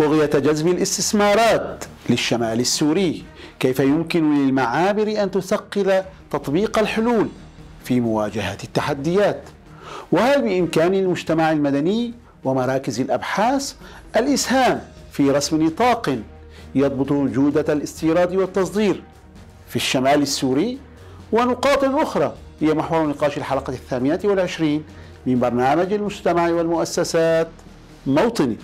بغية جذب الاستثمارات للشمال السوري كيف يمكن للمعابر أن تثقل تطبيق الحلول في مواجهة التحديات وهل بإمكان المجتمع المدني ومراكز الأبحاث الإسهام في رسم نطاق يضبط جودة الاستيراد والتصدير في الشمال السوري ونقاط أخرى هي محور نقاش الحلقة الثامنة والعشرين من برنامج المجتمع والمؤسسات موطني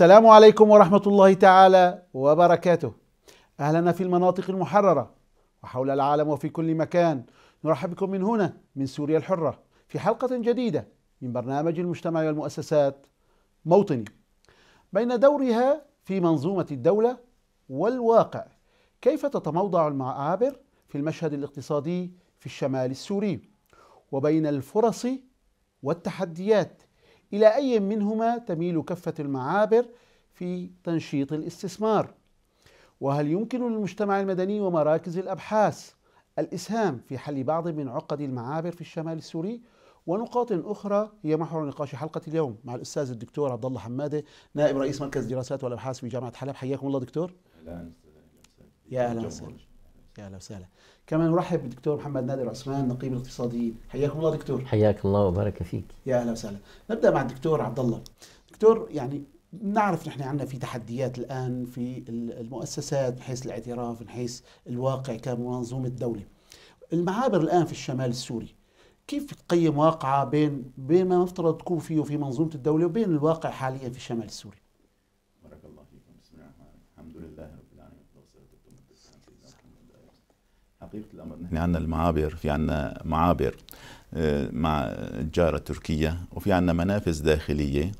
السلام عليكم ورحمة الله تعالى وبركاته أهلنا في المناطق المحررة وحول العالم وفي كل مكان نرحب بكم من هنا من سوريا الحرة في حلقة جديدة من برنامج المجتمع والمؤسسات موطني بين دورها في منظومة الدولة والواقع كيف تتموضع المعابر في المشهد الاقتصادي في الشمال السوري وبين الفرص والتحديات إلى أي منهما تميل كفة المعابر في تنشيط الاستثمار؟ وهل يمكن للمجتمع المدني ومراكز الأبحاث الإسهام في حل بعض من عقد المعابر في الشمال السوري؟ ونقاط أخرى هي محور نقاش حلقة اليوم مع الأستاذ الدكتور عبد الله حمادة نائب رئيس مركز الدراسات والأبحاث في جامعة حلب حياكم الله دكتور. أهلا يا أهلا وسهلا. يا أهلا وسهلا. كما نرحب بالدكتور محمد نادر عثمان نقيب الاقتصاديين حياكم الله دكتور حياك الله وبارك فيك يا اهلا وسهلا نبدا مع الدكتور عبد الله دكتور يعني نعرف نحن عندنا في تحديات الان في المؤسسات من حيث الاعتراف من حيث الواقع كمنظومه دوله المعابر الان في الشمال السوري كيف تقيم واقعة بين بين ما نفترض تكون فيه في منظومة الدولة وبين الواقع حاليا في الشمال السوري؟ حقيقه الامر نحن عندنا المعابر في عندنا معابر آه، مع الجاره التركيه وفي عندنا منافذ داخليه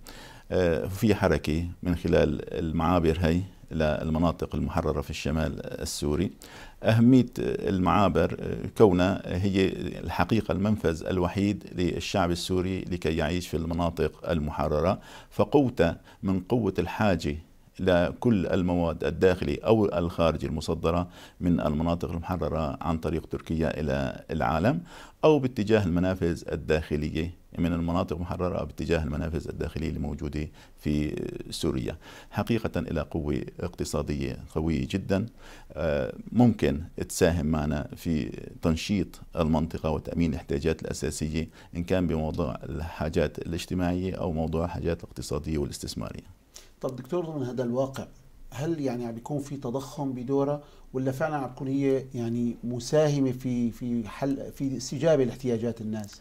آه، في حركه من خلال المعابر هي للمناطق المحررة في الشمال السوري أهمية المعابر آه، كونها هي الحقيقة المنفذ الوحيد للشعب السوري لكي يعيش في المناطق المحررة فقوته من قوة الحاجة لكل المواد الداخلي أو الخارجي المصدرة من المناطق المحررة عن طريق تركيا إلى العالم أو باتجاه المنافذ الداخلية من المناطق المحررة باتجاه المنافذ الداخلية الموجودة في سوريا حقيقة إلى قوة اقتصادية قوية جدا آه، ممكن تساهم معنا في تنشيط المنطقة وتأمين الاحتياجات الأساسية إن كان بموضوع الحاجات الاجتماعية أو موضوع الحاجات الاقتصادية والاستثمارية طب دكتور ضمن هذا الواقع هل يعني عم بيكون في تضخم بدورها ولا فعلا عم بتكون هي يعني مساهمه في في حل في استجابه لاحتياجات الناس؟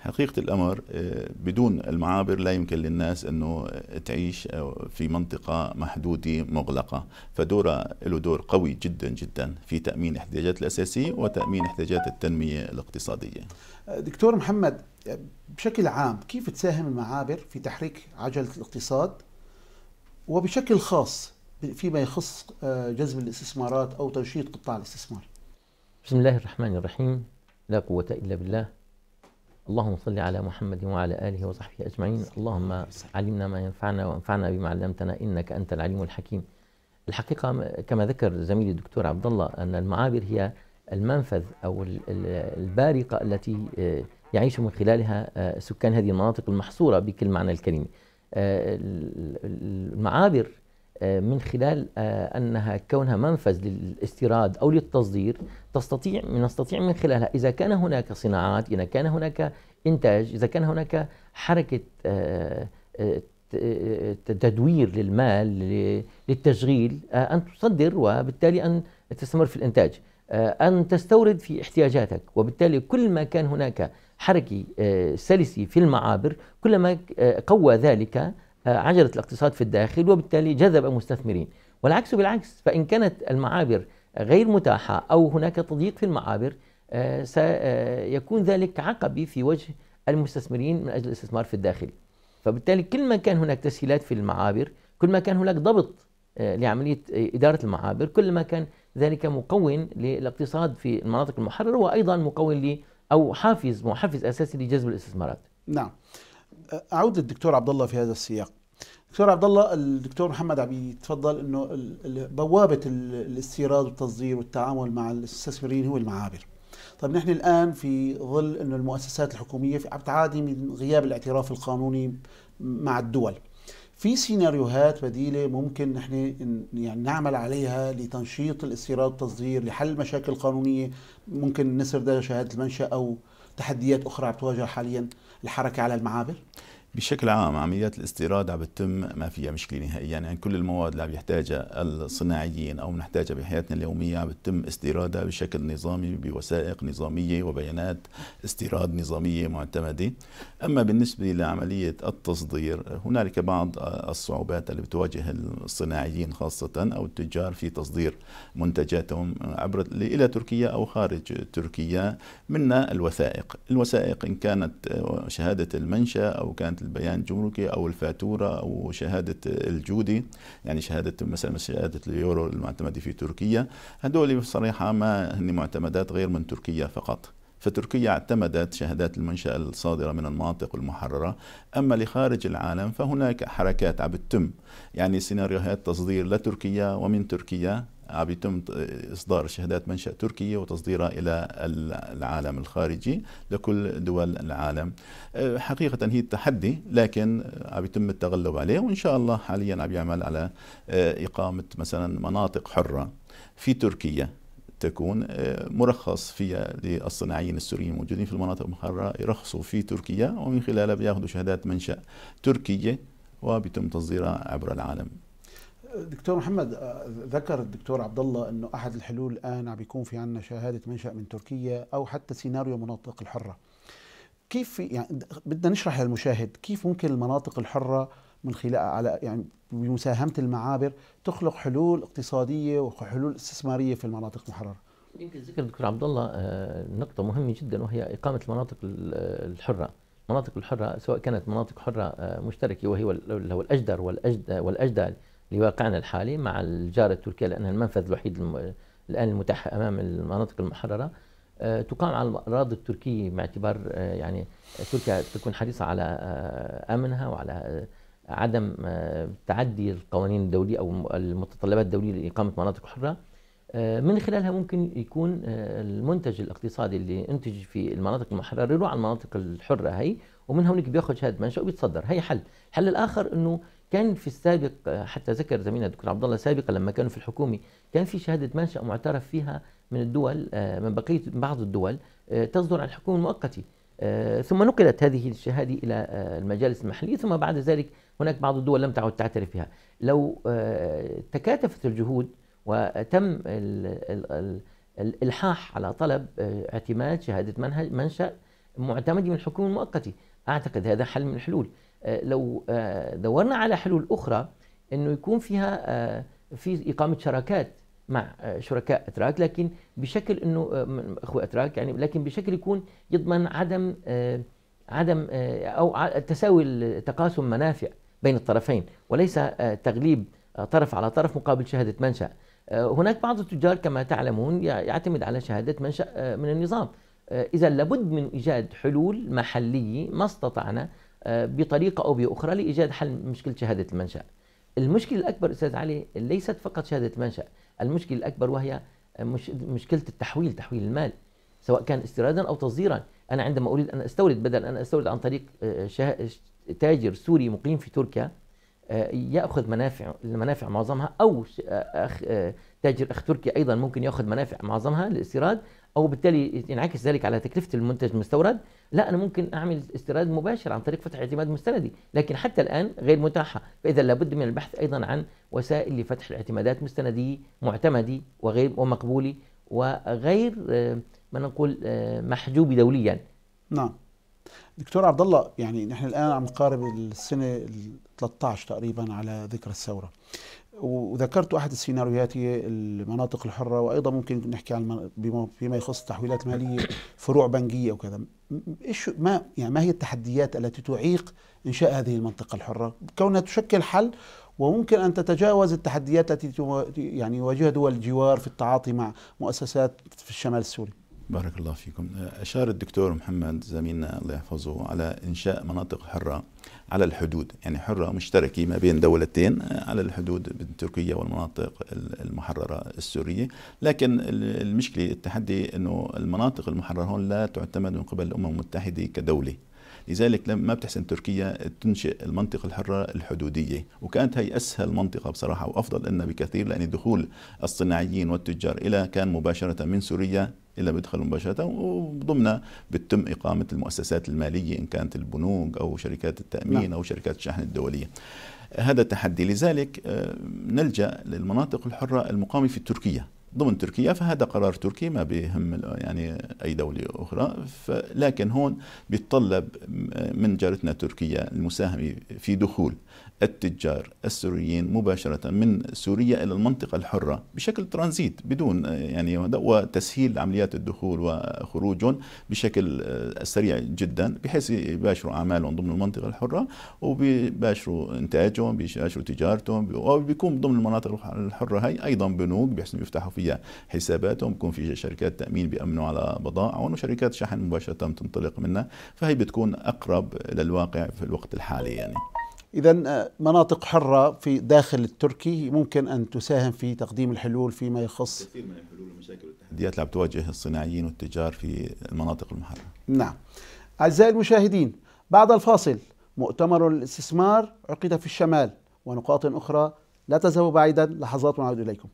حقيقة الأمر آه، بدون المعابر لا يمكن للناس أنه تعيش آه، في منطقة محدودة مغلقة فدورة له دور قوي جدا جدا في تأمين الاحتياجات الأساسية وتأمين احتياجات التنمية الاقتصادية آه، دكتور محمد بشكل عام كيف تساهم المعابر في تحريك عجلة الاقتصاد وبشكل خاص فيما يخص آه، جذب الاستثمارات او تنشيط قطاع الاستثمار. بسم الله الرحمن الرحيم لا قوة الا بالله اللهم صل على محمد وعلى اله وصحبه اجمعين اللهم علمنا ما ينفعنا وانفعنا بما علمتنا انك انت العليم الحكيم. الحقيقة كما ذكر زميلي الدكتور عبد الله ان المعابر هي المنفذ او البارقة التي آه، يعيش من خلالها آه، سكان هذه المناطق المحصورة بكل معنى الكلمة. المعابر آه، من خلال آه، أنها كونها منفذ للاستيراد أو للتصدير تستطيع نستطيع من خلالها إذا كان هناك صناعات إذا كان هناك إنتاج إذا كان هناك حركة آه، تدوير للمال للتشغيل أن تصدر وبالتالي أن تستمر في الإنتاج أن تستورد في احتياجاتك وبالتالي كل ما كان هناك حركي آه، سلسي في المعابر كلما آه، قوى ذلك آه، عجلة الاقتصاد في الداخل وبالتالي جذب المستثمرين والعكس بالعكس فإن كانت المعابر غير متاحة أو هناك تضييق في المعابر سيكون ذلك عقبي في وجه المستثمرين من أجل الاستثمار في الداخل فبالتالي كل ما كان هناك تسهيلات في المعابر كل ما كان هناك ضبط لعملية إدارة المعابر كل ما كان ذلك مكون للاقتصاد في المناطق المحررة وأيضا مكون او حافز محفز اساسي لجذب الاستثمارات. نعم. اعود للدكتور عبد الله في هذا السياق. دكتور عبد الله الدكتور محمد عم يتفضل انه بوابه الاستيراد والتصدير والتعامل مع المستثمرين هو المعابر. طيب نحن الان في ظل انه المؤسسات الحكوميه عم تعادي من غياب الاعتراف القانوني مع الدول. في سيناريوهات بديله ممكن نحن يعني نعمل عليها لتنشيط الاستيراد والتصدير لحل مشاكل قانونيه ممكن نسرد شهاده المنشا او تحديات اخرى عم تواجه حاليا الحركه على المعابر بشكل عام عمليات الاستيراد عم بتتم ما فيها مشكله نهائيا يعني كل المواد اللي عم يحتاجها الصناعيين او بنحتاجها بحياتنا اليوميه عم بتتم استيرادها بشكل نظامي بوثائق نظاميه وبيانات استيراد نظاميه معتمده اما بالنسبه لعمليه التصدير هنالك بعض الصعوبات اللي بتواجه الصناعيين خاصه او التجار في تصدير منتجاتهم عبر الى تركيا او خارج تركيا منا الوثائق الوثائق ان كانت شهاده المنشا او كانت البيان الجمركي او الفاتوره او شهاده الجودي يعني شهاده مثلا شهاده اليورو المعتمده في تركيا هدول بصراحه ما هن معتمدات غير من تركيا فقط فتركيا اعتمدت شهادات المنشأة الصادرة من المناطق المحررة أما لخارج العالم فهناك حركات عم تتم يعني سيناريوهات تصدير لتركيا ومن تركيا عم يتم اصدار شهادات منشا تركيه وتصديرها الى العالم الخارجي لكل دول العالم أه، حقيقه هي تحدي لكن عم يتم التغلب عليه وان شاء الله حاليا عم يعمل على أه، اقامه مثلا مناطق حره في تركيا تكون أه، مرخص فيها للصناعيين السوريين الموجودين في المناطق المحررة يرخصوا في تركيا ومن خلالها بياخذوا شهادات منشأ تركية وبيتم تصديرها عبر العالم دكتور محمد آه، ذكر الدكتور عبد الله انه احد الحلول الان عم بيكون في عندنا شهاده منشا من تركيا او حتى سيناريو مناطق الحره كيف في يعني بدنا نشرح للمشاهد كيف ممكن المناطق الحره من خلال على يعني بمساهمه المعابر تخلق حلول اقتصاديه وحلول استثماريه في المناطق المحرره يمكن ذكر الدكتور عبد الله آه، نقطه مهمه جدا وهي اقامه المناطق الحره المناطق الحره سواء كانت مناطق حره آه، مشتركه وهي هو الاجدر والاجدى لواقعنا الحالي مع الجارة التركية لأنها المنفذ الوحيد الآن المتاح أمام المناطق المحررة آه، تقام على الأراضي التركية باعتبار آه، يعني تركيا تكون حريصة على آه، أمنها وعلى عدم تعدي القوانين الدولية أو المتطلبات الدولية لإقامة مناطق حرة من خلالها ممكن يكون المنتج الاقتصادي اللي انتج في المناطق المحرره يروح على المناطق الحره هي ومن هونيك بياخذ هذا المنشا وبيتصدر هي حل الحل الاخر انه كان في السابق حتى ذكر زميلنا الدكتور عبد الله سابقا لما كانوا في الحكومه كان في شهاده منشا معترف فيها من الدول آه، من بقيه بعض الدول آه، تصدر عن الحكومه المؤقته آه، ثم نقلت هذه الشهاده الى المجالس المحليه ثم بعد ذلك هناك بعض الدول لم تعد تعترف بها لو تكاتفت الجهود وتم الالحاح على طلب اعتماد شهاده منهج منشا معتمده من الحكومه المؤقته اعتقد هذا حل من الحلول آه، لو آه، دورنا على حلول اخرى انه يكون فيها آه، في اقامه شراكات مع شركاء اتراك لكن بشكل انه اخوه اتراك يعني لكن بشكل يكون يضمن عدم عدم او تساوي تقاسم منافع بين الطرفين وليس تغليب طرف على طرف مقابل شهاده منشأ هناك بعض التجار كما تعلمون يعتمد على شهادة منشأ من النظام آه، إذا لابد من إيجاد حلول محلية ما استطعنا آه، بطريقة أو بأخرى لإيجاد حل مشكلة شهادة المنشأ المشكلة الأكبر أستاذ علي ليست فقط شهادة المنشأ المشكلة الأكبر وهي آه، مش مشكلة التحويل تحويل المال سواء كان استيرادا أو تصديرا أنا عندما أريد أن أستورد بدل أن أستورد عن طريق تاجر سوري مقيم في تركيا ياخذ منافع المنافع معظمها او تاجر اخ تركي ايضا ممكن ياخذ منافع معظمها للاستيراد او بالتالي ينعكس ذلك على تكلفه المنتج المستورد لا انا ممكن اعمل استيراد مباشر عن طريق فتح اعتماد مستندي لكن حتى الان غير متاحه فاذا لابد من البحث ايضا عن وسائل لفتح الاعتمادات مستندي معتمدي وغير ومقبولي وغير آه، ما نقول آه، محجوب دوليا نعم دكتور عبد الله يعني نحن الان عم نقارب السنه 13 تقريبا على ذكرى الثورة وذكرت أحد السيناريوهات هي المناطق الحرة وأيضا ممكن نحكي عن فيما يخص التحويلات المالية فروع بنكية وكذا إيش ما يعني ما هي التحديات التي تعيق إنشاء هذه المنطقة الحرة كونها تشكل حل وممكن أن تتجاوز التحديات التي يعني يواجهها دول الجوار في التعاطي مع مؤسسات في الشمال السوري بارك الله فيكم أشار الدكتور محمد زميلنا الله يحفظه على إنشاء مناطق حرة على الحدود يعني حرة مشتركة ما بين دولتين على الحدود بين تركيا والمناطق المحررة السورية لكن المشكلة التحدي أنه المناطق المحررة هون لا تعتمد من قبل الأمم المتحدة كدولة لذلك لما بتحسن تركيا تنشئ المنطقة الحرة الحدودية وكانت هي أسهل منطقة بصراحة وأفضل لنا بكثير لأن دخول الصناعيين والتجار إلى كان مباشرة من سوريا إلا بيدخلوا مباشرة وضمنها بتم إقامة المؤسسات المالية إن كانت البنوك أو شركات التأمين نعم. أو شركات الشحن الدولية هذا تحدي لذلك آه، نلجأ للمناطق الحرة المقامة في تركيا ضمن تركيا فهذا قرار تركي ما بيهم يعني اي دوله اخرى لكن هون بيتطلب من جارتنا تركيا المساهمة في دخول التجار السوريين مباشرة من سوريا إلى المنطقة الحرة بشكل ترانزيت بدون يعني وتسهيل عمليات الدخول وخروجهم بشكل آه، سريع جدا بحيث يباشروا أعمالهم ضمن المنطقة الحرة وبيباشروا إنتاجهم بيباشروا تجارتهم وبيكون ضمن المناطق الحرة هي أيضا بنوك بحيث يفتحوا فيها حساباتهم بيكون في شركات تأمين بيأمنوا على بضائعهم وشركات شحن مباشرة تنطلق منها فهي بتكون أقل اقرب الى الواقع في الوقت الحالي يعني اذا آه، مناطق حره في داخل التركي ممكن ان تساهم في تقديم الحلول فيما يخص كثير من الحلول والمشاكل والتحديات اللي تواجه الصناعيين والتجار في المناطق المحرره نعم اعزائي المشاهدين بعد الفاصل مؤتمر الاستثمار عقد في الشمال ونقاط اخرى لا تذهبوا بعيدا لحظات ونعود اليكم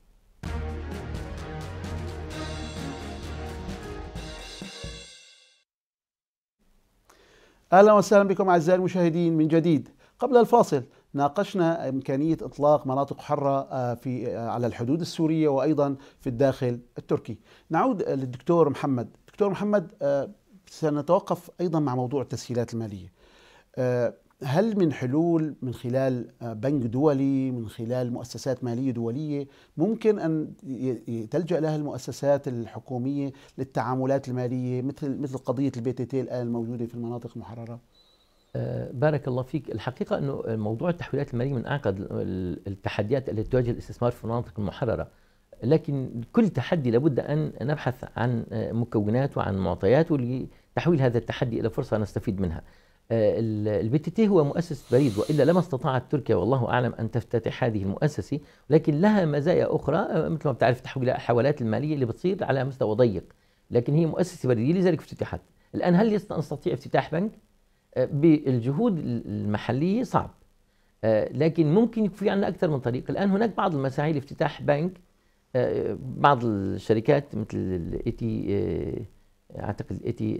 اهلا وسهلا بكم اعزائي المشاهدين من جديد قبل الفاصل ناقشنا امكانيه اطلاق مناطق حره آه، في آه، على الحدود السوريه وايضا في الداخل التركي نعود آه، للدكتور محمد دكتور محمد سنتوقف ايضا مع موضوع التسهيلات الماليه هل من حلول من خلال آه، بنك دولي من خلال مؤسسات مالية دولية ممكن أن تلجأ لها المؤسسات الحكومية للتعاملات المالية مثل مثل قضية البي تي تي الآن الموجودة في المناطق المحررة؟ آه، بارك الله فيك الحقيقة أنه موضوع التحويلات المالية من أعقد التحديات التي تواجه الاستثمار في المناطق المحررة لكن كل تحدي لابد أن نبحث عن آه، مكونات وعن معطياته لتحويل هذا التحدي إلى فرصة نستفيد منها البي تي تي هو مؤسسة بريد وإلا لما استطاعت تركيا والله أعلم أن تفتتح هذه المؤسسة لكن لها مزايا أخرى مثل ما بتعرف الحوالات المالية اللي بتصير على مستوى ضيق لكن هي مؤسسة بريدية لذلك افتتحت الآن هل نستطيع افتتاح بنك؟ آه، بالجهود المحلية صعب آه، لكن ممكن في عندنا أكثر من طريق الآن هناك بعض المساعي لافتتاح بنك آه، بعض الشركات مثل الاي تي اعتقد الاي تي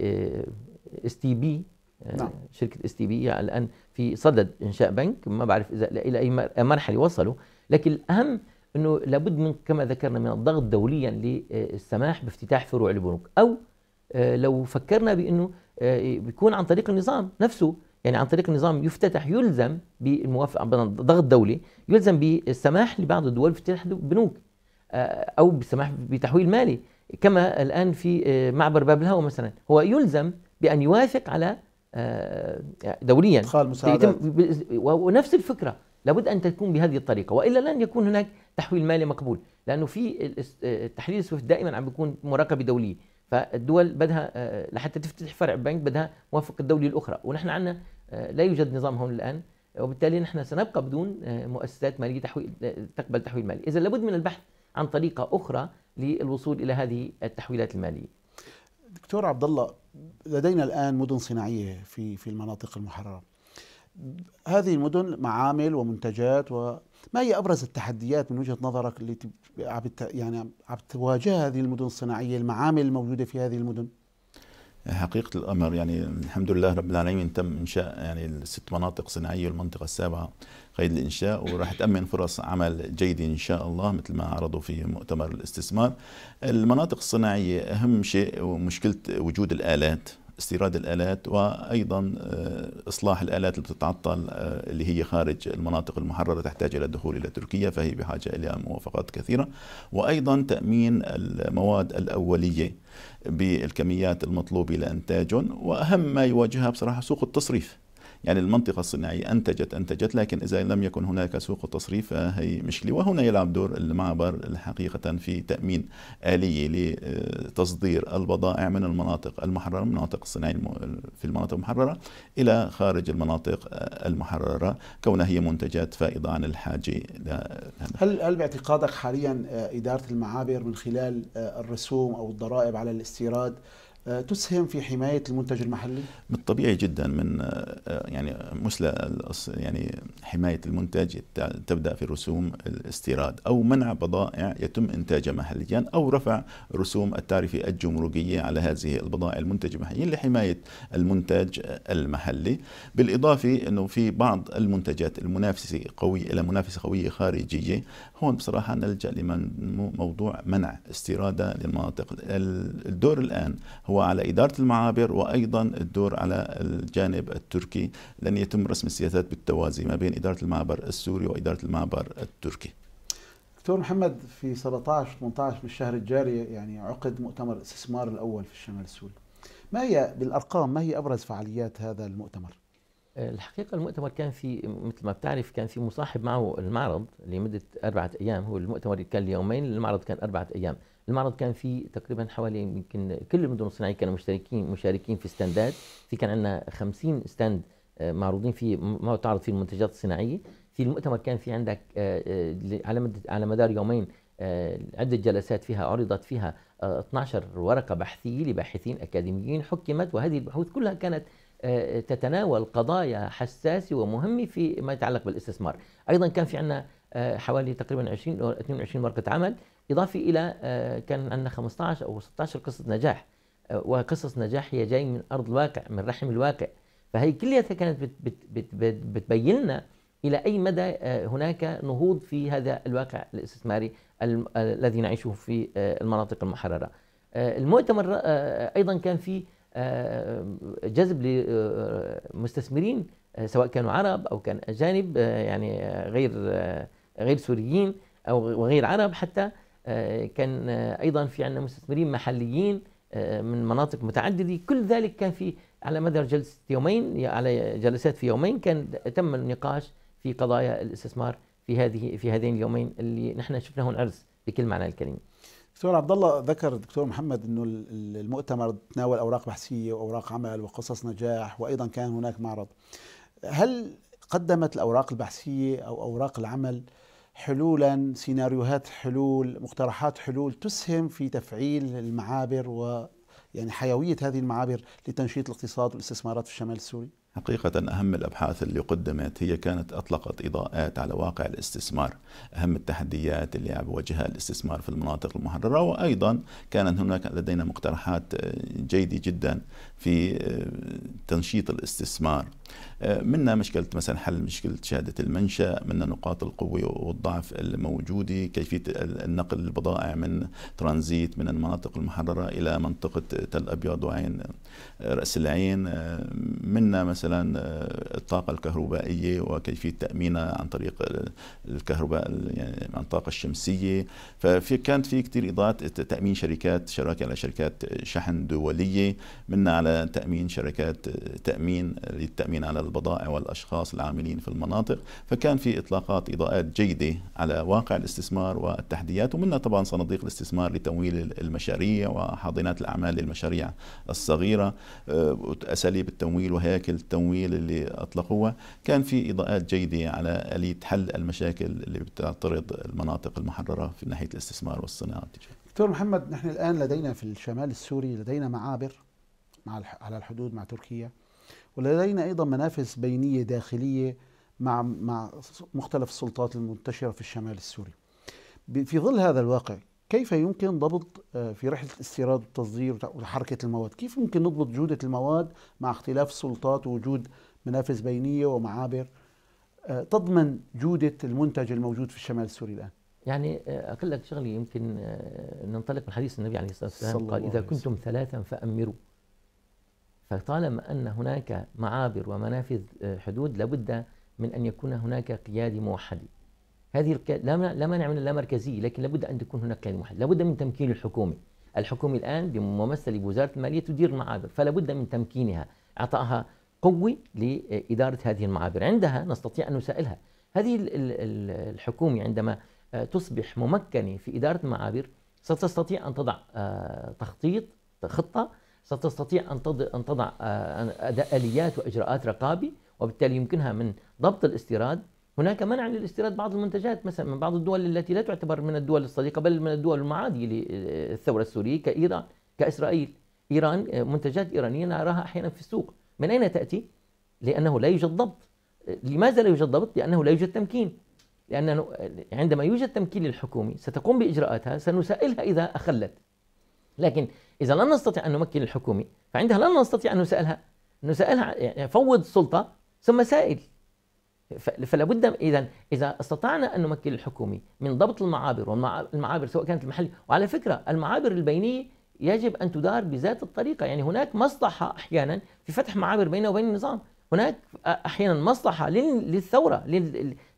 اس تي بي آه، نعم. شركه اس تي بي الان في صدد انشاء بنك ما بعرف اذا الى اي مرحله وصلوا لكن الاهم انه لابد من كما ذكرنا من الضغط دوليا للسماح بافتتاح فروع البنوك او آه، لو فكرنا بانه آه، بيكون عن طريق النظام نفسه يعني عن طريق النظام يفتتح يلزم بالموافقه ضغط دولي يلزم بالسماح لبعض الدول بافتتاح بنوك او بالسماح بتحويل مالي كما الان في معبر باب الهوى مثلا هو يلزم بان يوافق على آه، دوليا يتم ونفس الفكره لابد ان تكون بهذه الطريقه والا لن يكون هناك تحويل مالي مقبول لانه في آه، التحليل السويفت دائما عم بيكون مراقبه دوليه فالدول بدها آه، لحتى تفتح فرع بنك بدها موافقه الدوله الاخرى ونحن عندنا لا يوجد نظام هون الان وبالتالي نحن سنبقى بدون مؤسسات ماليه تحويل تقبل تحويل مالي اذا لابد من البحث عن طريقه اخرى للوصول الى هذه التحويلات الماليه دكتور عبد الله لدينا الآن مدن صناعية في في المناطق المحررة هذه المدن معامل ومنتجات وما هي أبرز التحديات من وجهة نظرك اللي يعني عم تواجهها هذه المدن الصناعية المعامل الموجودة في هذه المدن؟ حقيقة الأمر يعني الحمد لله رب العالمين تم إنشاء يعني الست مناطق صناعية والمنطقة السابعة قيد الإنشاء وراح تأمن فرص عمل جيدة إن شاء الله مثل ما عرضوا في مؤتمر الاستثمار المناطق الصناعية أهم شيء ومشكلة وجود الآلات استيراد الآلات وأيضا آه، إصلاح الآلات اللي بتتعطل آه، اللي هي خارج المناطق المحررة تحتاج إلى الدخول إلى تركيا فهي بحاجة إلى موافقات كثيرة وأيضا تأمين المواد الأولية بالكميات المطلوبة لإنتاجهم وأهم ما يواجهها بصراحة سوق التصريف يعني المنطقة الصناعية أنتجت أنتجت لكن إذا لم يكن هناك سوق تصريف فهي مشكلة وهنا يلعب دور المعبر حقيقة في تأمين آلية لتصدير البضائع من المناطق المحررة المناطق الصناعية في المناطق المحررة إلى خارج المناطق المحررة كونها هي منتجات فائضة عن الحاجة هل هل باعتقادك حاليا آه، إدارة المعابر من خلال آه، الرسوم أو الضرائب على الاستيراد آه، تسهم في حمايه المنتج المحلي؟ بالطبيعي جدا من آه، يعني مثل يعني حمايه المنتج تبدا في رسوم الاستيراد او منع بضائع يتم انتاجها محليا او رفع رسوم التعرفه الجمركيه على هذه البضائع المنتجه محليا لحمايه المنتج المحلي، بالاضافه انه في بعض المنتجات المنافسه قويه الى منافسه قويه خارجيه، هون بصراحه نلجا لموضوع منع استيرادها للمناطق الدور الان هو هو على إدارة المعابر وأيضا الدور على الجانب التركي لن يتم رسم السياسات بالتوازي ما بين إدارة المعبر السوري وإدارة المعبر التركي دكتور محمد في 17 18 من الشهر الجاري يعني عقد مؤتمر الاستثمار الاول في الشمال السوري. ما هي بالارقام ما هي ابرز فعاليات هذا المؤتمر؟ الحقيقه المؤتمر كان في مثل ما بتعرف كان في مصاحب معه المعرض لمده اربعه ايام هو المؤتمر كان ليومين المعرض كان اربعه ايام. المعرض كان فيه تقريبا حوالي يمكن كل المدن الصناعيه كانوا مشتركين مشاركين في ستاندات في كان عندنا 50 ستاند آه، معروضين فيه ما تعرض فيه المنتجات الصناعيه في المؤتمر كان في عندك آه، آه، على على مدار يومين عده جلسات فيها عرضت فيها 12 ورقه بحثيه لباحثين اكاديميين حكمت وهذه البحوث كلها كانت تتناول قضايا حساسه ومهمه في ما يتعلق بالاستثمار ايضا كان في عندنا حوالي تقريبا 20 أو 22 ورقه عمل إضافة إلى آه، كان عندنا 15 أو 16 قصة نجاح آه، وقصص نجاح هي جاي من أرض الواقع من رحم الواقع فهي كلها كانت بتبين لنا إلى أي مدى آه، هناك نهوض في هذا الواقع الاستثماري الذي نعيشه في المناطق المحررة المؤتمر أيضا كان في جذب لمستثمرين سواء كانوا عرب أو كان أجانب يعني غير غير سوريين أو وغير عرب حتى آه، كان آه، ايضا في عندنا مستثمرين محليين آه، من مناطق متعدده كل ذلك كان في على مدى جلسه يومين على جلسات في يومين كان تم النقاش في قضايا الاستثمار في هذه في هذين اليومين اللي نحن شفناه عرس بكل معنى الكلمه دكتور عبد الله ذكر الدكتور محمد انه المؤتمر تناول اوراق بحثيه واوراق عمل وقصص نجاح وايضا كان هناك معرض هل قدمت الاوراق البحثيه او اوراق العمل حلولا سيناريوهات حلول مقترحات حلول تسهم في تفعيل المعابر و يعني حيوية هذه المعابر لتنشيط الاقتصاد والاستثمارات في الشمال السوري؟ حقيقة أهم الأبحاث اللي قدمت هي كانت أطلقت إضاءات على واقع الاستثمار أهم التحديات اللي عم يواجهها الاستثمار في المناطق المحررة وأيضا كانت هناك لدينا مقترحات جيدة جدا في تنشيط الاستثمار آه، منا مشكلة مثلا حل مشكلة شهادة المنشأ منا نقاط القوة والضعف الموجودة كيفية النقل البضائع من ترانزيت من المناطق المحررة إلى منطقة تل أبيض وعين رأس العين آه، منا مثلا آه، الطاقة الكهربائية وكيفية تأمينها عن طريق الكهرباء يعني عن الطاقة الشمسية ففي كانت في كثير إضاءات تأمين شركات شراكة على شركات شحن دولية منا على تأمين شركات تأمين للتأمين العاملين على البضائع والأشخاص العاملين في المناطق فكان في إطلاقات إضاءات جيدة على واقع الاستثمار والتحديات ومنها طبعا صناديق الاستثمار لتمويل المشاريع وحاضنات الأعمال للمشاريع الصغيرة آه، أساليب التمويل وهياكل التمويل اللي أطلقوها كان في إضاءات جيدة على آلية حل المشاكل اللي بتعترض المناطق المحررة في ناحية الاستثمار والصناعة التجارية دكتور محمد نحن الآن لدينا في الشمال السوري لدينا معابر مع على الحدود مع تركيا ولدينا أيضا منافس بينية داخلية مع مع مختلف السلطات المنتشرة في الشمال السوري في ظل هذا الواقع كيف يمكن ضبط آه، في رحلة استيراد والتصدير وحركة المواد كيف يمكن نضبط جودة المواد مع اختلاف السلطات ووجود منافس بينية ومعابر آه، تضمن جودة المنتج الموجود في الشمال السوري الآن يعني آه، أقول لك شغله يمكن ننطلق من حديث النبي عليه الصلاة والسلام قال إذا كنتم ثلاثا فأمروا فطالما أن هناك معابر ومنافذ آه، حدود لابد من أن يكون هناك قيادي موحد هذه لا مانع من اللامركزية لكن لابد أن تكون هناك قيادي موحد لابد من تمكين الحكومه. الحكومة الآن بممثل بوزارة المالية تدير المعابر فلابد من تمكينها إعطائها قوة لإدارة هذه المعابر عندها نستطيع أن نسائلها هذه الحكومة عندما آه، تصبح ممكنة في إدارة المعابر ستستطيع أن تضع آه، تخطيط خطة ستستطيع أن تضع, أن تضع آه، آليات وإجراءات رقابي وبالتالي يمكنها من ضبط الاستيراد هناك منع للاستيراد بعض المنتجات مثلا من بعض الدول التي لا تعتبر من الدول الصديقة بل من الدول المعادية للثورة السورية كإيران كإسرائيل إيران آه، منتجات إيرانية نراها أحيانا في السوق من أين تأتي؟ لأنه لا يوجد ضبط لماذا لا يوجد ضبط؟ لأنه لا يوجد تمكين لأنه عندما يوجد تمكين للحكومة ستقوم بإجراءاتها سنسائلها إذا أخلت لكن إذا لم نستطع أن نمكن الحكومة فعندها لن نستطيع أن نسألها نسألها يعني فوض السلطة ثم سائل فلا بد اذا اذا استطعنا ان نمكن الحكومه من ضبط المعابر والمعابر سواء كانت المحليه وعلى فكره المعابر البينيه يجب ان تدار بذات الطريقه يعني هناك مصلحه احيانا في فتح معابر بيننا وبين النظام هناك احيانا مصلحه للثوره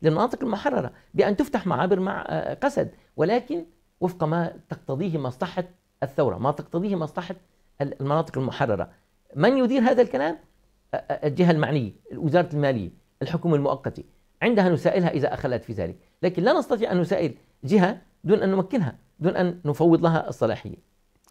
للمناطق المحرره بان تفتح معابر مع قسد ولكن وفق ما تقتضيه مصلحه الثورة ما تقتضيه مصلحة المناطق المحررة من يدير هذا الكلام؟ الجهة المعنية وزارة المالية الحكومة المؤقتة عندها نسائلها إذا أخلت في ذلك لكن لا نستطيع أن نسائل جهة دون أن نمكنها دون أن نفوض لها الصلاحية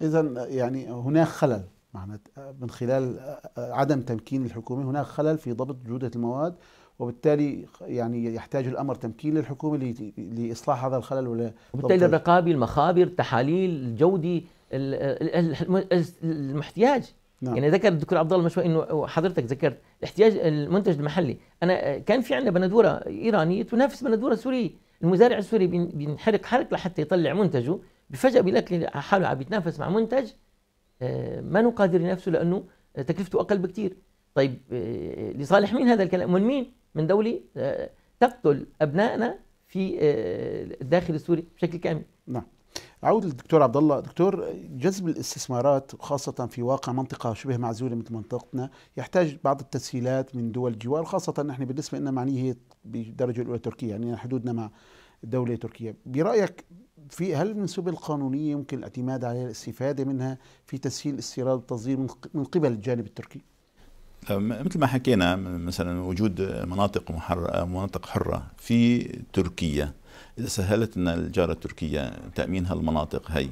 إذا يعني هناك خلل معناتها من خلال عدم تمكين الحكومة هناك خلل في ضبط جودة المواد وبالتالي يعني يحتاج الامر تمكين للحكومه لاصلاح هذا الخلل وبالتالي الرقابي المخابر التحاليل الجودي المحتياج نعم. يعني ذكر الدكتور عبد الله مشوي انه حضرتك ذكرت احتياج المنتج المحلي انا كان في عندنا بندوره ايرانيه تنافس بندوره سوريه المزارع السوري بينحرق حرق لحتى يطلع منتجه فجاه بيلاقي حاله عم يتنافس مع منتج آه، ما هو قادر ينافسه لانه تكلفته اقل بكثير طيب آه، آه، لصالح مين هذا الكلام من مين من دوله تقتل ابنائنا في الداخل السوري بشكل كامل نعم اعود للدكتور عبد الله دكتور جذب الاستثمارات خاصه في واقع منطقه شبه معزوله مثل منطقتنا يحتاج بعض التسهيلات من دول الجوار خاصه نحن بالنسبه لنا معنيه بالدرجه الاولى تركيا يعني حدودنا مع الدوله تركيا برايك في هل من سبل قانونيه يمكن الاعتماد عليها الاستفاده منها في تسهيل الاستيراد والتصدير من قبل الجانب التركي مثل ما حكينا مثلا وجود مناطق محر... مناطق حرة في تركيا إذا سهلت لنا الجارة التركية تأمين هالمناطق هي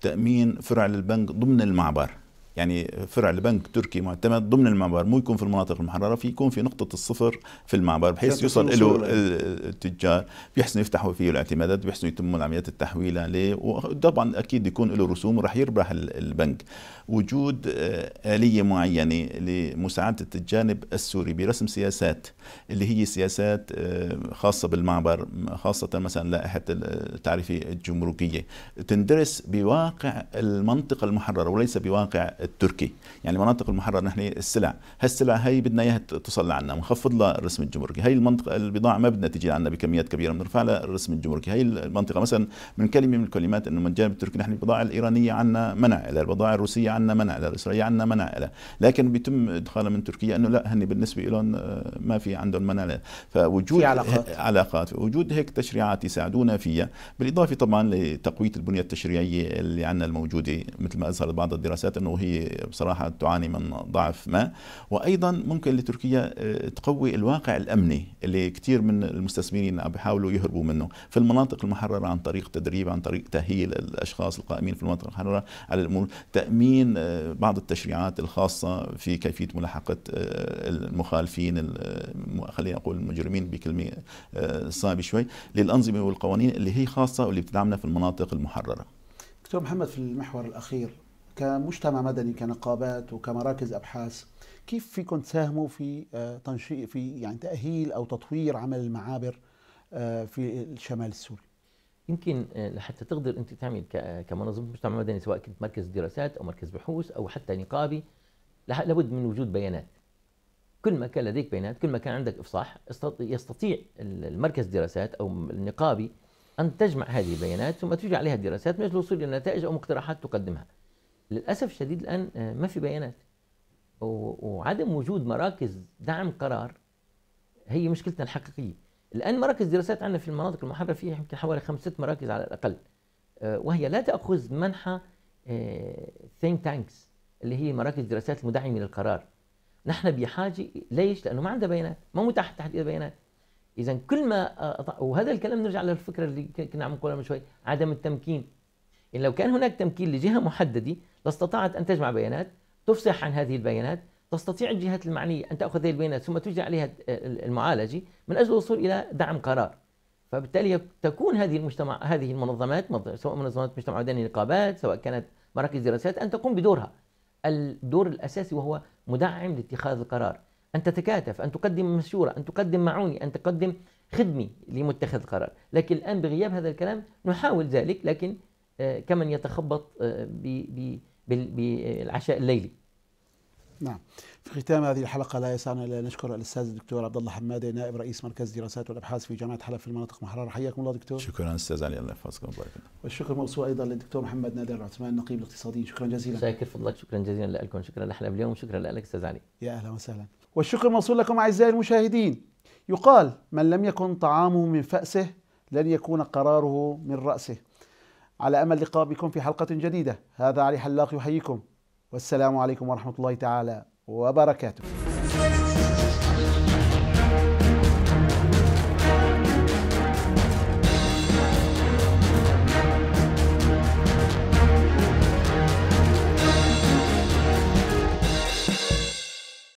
تأمين فرع للبنك ضمن المعبر يعني فرع البنك تركي معتمد ضمن المعبر مو يكون في المناطق المحرره في يكون في نقطه الصفر في المعبر بحيث يوصل له إيه. التجار بيحسنوا يفتحوا فيه الاعتمادات بيحسنوا يتموا عمليات التحويل عليه وطبعا اكيد يكون له رسوم وراح يربح البنك وجود آه، اليه معينه لمساعده الجانب السوري برسم سياسات اللي هي سياسات آه، خاصه بالمعبر خاصه مثلا لائحه التعريفيه الجمركيه تندرس بواقع المنطقه المحرره وليس بواقع التركي يعني المناطق المحرره نحن السلع هالسلع هي بدنا اياها توصل لعنا بنخفض لها الرسم الجمركي هي المنطقه البضاعه ما بدنا تجي لعنا بكميات كبيره بنرفع لها الرسم الجمركي هي المنطقه مثلا من كلمه من الكلمات انه من الجانب التركي نحن البضاعه الايرانيه عنا منع لها البضاعه الروسيه عنا منع لها الاسرائيليه عنا منع لها لكن بيتم ادخالها من تركيا انه لا هن بالنسبه لهم آه، ما في عندهم منع لها فوجود في علاقات علاقات وجود هيك تشريعات يساعدونا فيها بالاضافه طبعا لتقويه البنيه التشريعيه اللي عندنا الموجوده مثل ما اظهرت بعض الدراسات انه هي بصراحة تعاني من ضعف ما وأيضا ممكن لتركيا آه، تقوي الواقع الأمني اللي كثير من المستثمرين عم بيحاولوا يهربوا منه في المناطق المحررة عن طريق تدريب عن طريق تأهيل الأشخاص القائمين في المناطق المحررة على الأمور تأمين آه، بعض التشريعات الخاصة في كيفية ملاحقة آه، المخالفين خلينا أقول المجرمين بكلمة صعبة شوي للأنظمة والقوانين اللي هي خاصة واللي بتدعمنا في المناطق المحررة دكتور محمد في المحور الأخير كمجتمع مدني كنقابات وكمراكز ابحاث كيف فيكم تساهموا في آه، تنشئ في يعني تاهيل او تطوير عمل المعابر آه، في الشمال السوري؟ يمكن آه، لحتى تقدر انت تعمل كمنظمه مجتمع مدني سواء كنت مركز دراسات او مركز بحوث او حتى نقابي لابد من وجود بيانات كل ما كان لديك بيانات كل ما كان عندك افصاح يستطيع المركز دراسات او النقابي ان تجمع هذه البيانات ثم تجري عليها الدراسات من اجل الوصول الى نتائج او مقترحات تقدمها للاسف الشديد الان آه، ما في بيانات وعدم وجود مراكز دعم قرار هي مشكلتنا الحقيقيه الان مراكز دراسات عندنا في المناطق المحرره فيها يمكن حوالي خمسة مراكز على الاقل آه، وهي لا تاخذ منحى ثينك تانكس اللي هي مراكز دراسات المدعمه للقرار نحن بحاجه ليش؟ لانه ما عندها بيانات، ما متاح تحت بيانات. اذا كل ما آه، وهذا الكلام نرجع للفكره اللي كنا عم نقولها من شوي، عدم التمكين. يعني لو كان هناك تمكين لجهه محدده لاستطاعت أن تجمع بيانات تفصح عن هذه البيانات تستطيع الجهات المعنية أن تأخذ هذه البيانات ثم تجري عليها المعالجة من أجل الوصول إلى دعم قرار فبالتالي تكون هذه المجتمع هذه المنظمات سواء منظمات مجتمع مدني نقابات سواء كانت مراكز دراسات أن تقوم بدورها الدور الأساسي وهو مدعم لاتخاذ القرار أن تتكاتف أن تقدم مشورة أن تقدم معوني أن تقدم خدمه لمتخذ القرار لكن الآن بغياب هذا الكلام نحاول ذلك لكن كمن يتخبط آه، بالعشاء الليلي نعم في ختام هذه الحلقة لا يسعنا إلا نشكر الأستاذ الدكتور عبد الله حمادي نائب رئيس مركز الدراسات والأبحاث في جامعة حلب في المناطق المحررة حياكم الله دكتور شكرا أستاذ علي الله يحفظكم بارك الله والشكر موصول أيضا للدكتور محمد نادر العثمان نقيب الاقتصاديين شكرا جزيلا شاكر فضلك شكرا جزيلا لكم شكرا لحلب اليوم شكرا لك أستاذ علي يا أهلا وسهلا والشكر موصول لكم أعزائي المشاهدين يقال من لم يكن طعامه من فأسه لن يكون قراره من رأسه على أمل لقاء بكم في حلقة جديدة هذا علي حلاق يحييكم والسلام عليكم ورحمة الله تعالى وبركاته